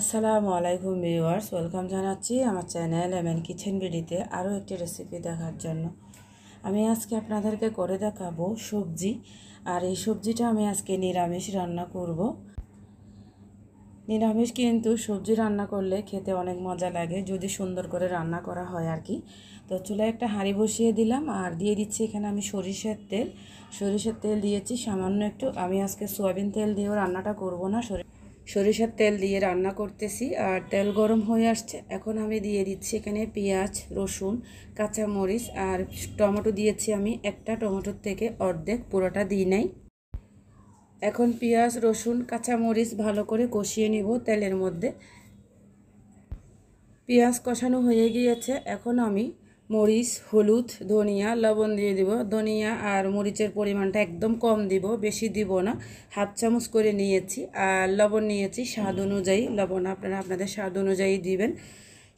আসসালামু আলাইকুম viewers welcome জানাচ্ছি আমার চ্যানেল এমএন কিচেন বিডিতে আরও একটি রেসিপি দেখার জন্য আমি আজকে আপনাদেরকে করে দেখাবো সবজি আর এই সবজিটা আমি আজকে নিরামিষ রান্না করব নিরামিষ কিন্তু সবজি রান্না করলে খেতে অনেক মজা লাগে যদি সুন্দর করে রান্না করা হয় আর কি তো চুলায় একটা হাঁড়ি বসিয়ে দিলাম আর দিয়ে দিচ্ছি এখানে আমি সরিষার তেল সরিষার তেল দিয়েছি সামান্য একটু আমি আজকে সোয়াবিন তেল দিয়েও রান্নাটা করব না সরি সরিষার তেল দিয়ে রান্না করতেছি আর তেল গরম হয়ে আসছে এখন আমি দিয়ে দিচ্ছি এখানে পেঁয়াজ রসুন কাঁচামরিচ আর টমেটো দিয়েছি আমি একটা টমেটোর থেকে অর্ধেক পুরোটা দিই নাই এখন পেঁয়াজ রসুন কাঁচামরিচ ভালো করে কষিয়ে নিব তেলের মধ্যে পেঁয়াজ কষানো হয়ে গিয়েছে এখন আমি মরিচ হলুদ ধনিয়া লবণ দিয়ে দিব ধনিয়া আর মরিচের পরিমাণটা একদম কম দিব বেশি দিব না হাফ চামচ করে নিয়েছি আর লবণ নিয়েছি স্বাদ অনুযায়ী লবণ আপনারা আপনাদের স্বাদ অনুযায়ী দিবেন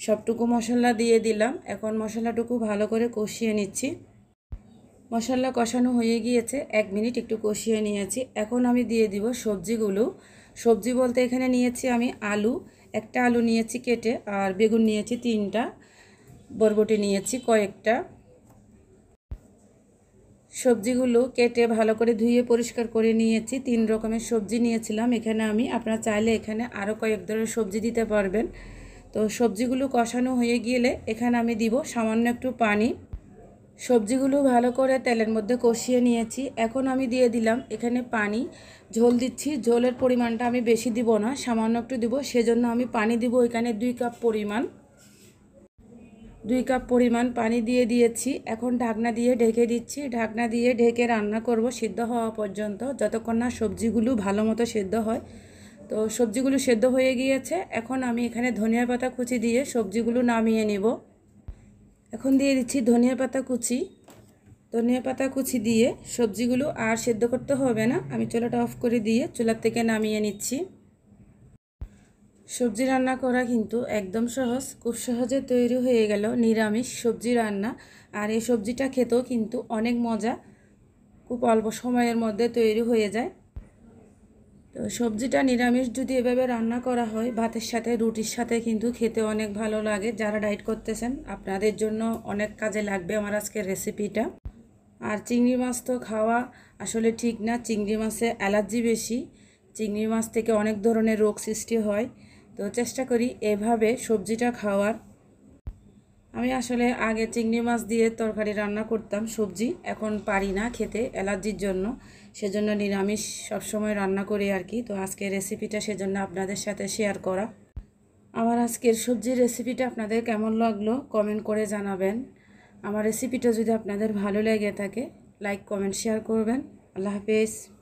সবটুকু মশলা দিয়ে দিলাম এখন মশলাটুকু ভালো করে কষিয়ে নিচ্ছি মশলা কষানো হয়ে গিয়েছে এক মিনিট একটু কষিয়ে নিয়েছি এখন আমি দিয়ে দিব সবজিগুলো সবজি বলতে এখানে নিয়েছি আমি আলু একটা আলু নিয়েছি কেটে আর বেগুন নিয়েছি তিনটা বরবটি নিয়েছি কয়েকটা সবজিগুলো কেটে ভালো করে ধুয়ে পরিষ্কার করে নিয়েছি তিন রকমের সবজি নিয়েছিলাম এখানে আমি আপনারা চাইলে এখানে আরও কয়েক ধরনের সবজি দিতে পারবেন তো সবজিগুলো কষানো হয়ে গেলে এখানে আমি দিব সামান্য একটু পানি সবজিগুলো ভালো করে তেলের মধ্যে কষিয়ে নিয়েছি এখন আমি দিয়ে দিলাম এখানে পানি ঝোল দিচ্ছি ঝোলের পরিমাণটা আমি বেশি দিব না সামান্য একটু দিব সেজন্য আমি পানি দিব এখানে দুই কাপ পরিমাণ দুই কাপ পরিমাণ পানি দিয়ে দিয়েছি এখন ঢাকনা দিয়ে ঢেকে দিচ্ছি ঢাকনা দিয়ে ঢেকে রান্না করব সিদ্ধ হওয়া পর্যন্ত যতক্ষণ না সবজিগুলো ভালো মতো সেদ্ধ হয় তো সবজিগুলো সেদ্ধ হয়ে গিয়েছে এখন আমি এখানে ধনিয়া পাতা কুচি দিয়ে সবজিগুলো নামিয়ে নেব এখন দিয়ে দিচ্ছি ধনিয়া পাতা কুচি ধনিয়া পাতা কুচি দিয়ে সবজিগুলো আর সেদ্ধ করতে হবে না আমি চুলাটা অফ করে দিয়ে চুলার থেকে নামিয়ে নিচ্ছি সবজি রান্না করা কিন্তু একদম সহজ খুব সহজে তৈরি হয়ে গেল নিরামিষ সবজি রান্না আর এই সবজিটা খেতেও কিন্তু অনেক মজা খুব অল্প সময়ের মধ্যে তৈরি হয়ে যায় তো সবজিটা নিরামিষ যদি এভাবে রান্না করা হয় ভাতের সাথে রুটির সাথে কিন্তু খেতে অনেক ভালো লাগে যারা ডায়েট করতেছেন আপনাদের জন্য অনেক কাজে লাগবে আমার আজকের রেসিপিটা আর চিংড়ি মাছ তো খাওয়া আসলে ঠিক না চিংড়ি মাছে অ্যালার্জি বেশি চিংড়ি মাছ থেকে অনেক ধরনের রোগ সৃষ্টি হয় তো চেষ্টা করি এভাবে সবজিটা খাওয়ার আমি আসলে আগে চিংড়ি মাছ দিয়ে তরকারি রান্না করতাম সবজি এখন পারি না খেতে অ্যালার্জির জন্য সেজন্য নিরামিষ সবসময় রান্না করি আর কি তো আজকে রেসিপিটা সেজন্য আপনাদের সাথে শেয়ার করা আমার আজকের সবজির রেসিপিটা আপনাদের কেমন লাগলো কমেন্ট করে জানাবেন আমার রেসিপিটা যদি আপনাদের ভালো লেগে থাকে লাইক কমেন্ট শেয়ার করবেন আল্লাহ হাফেজ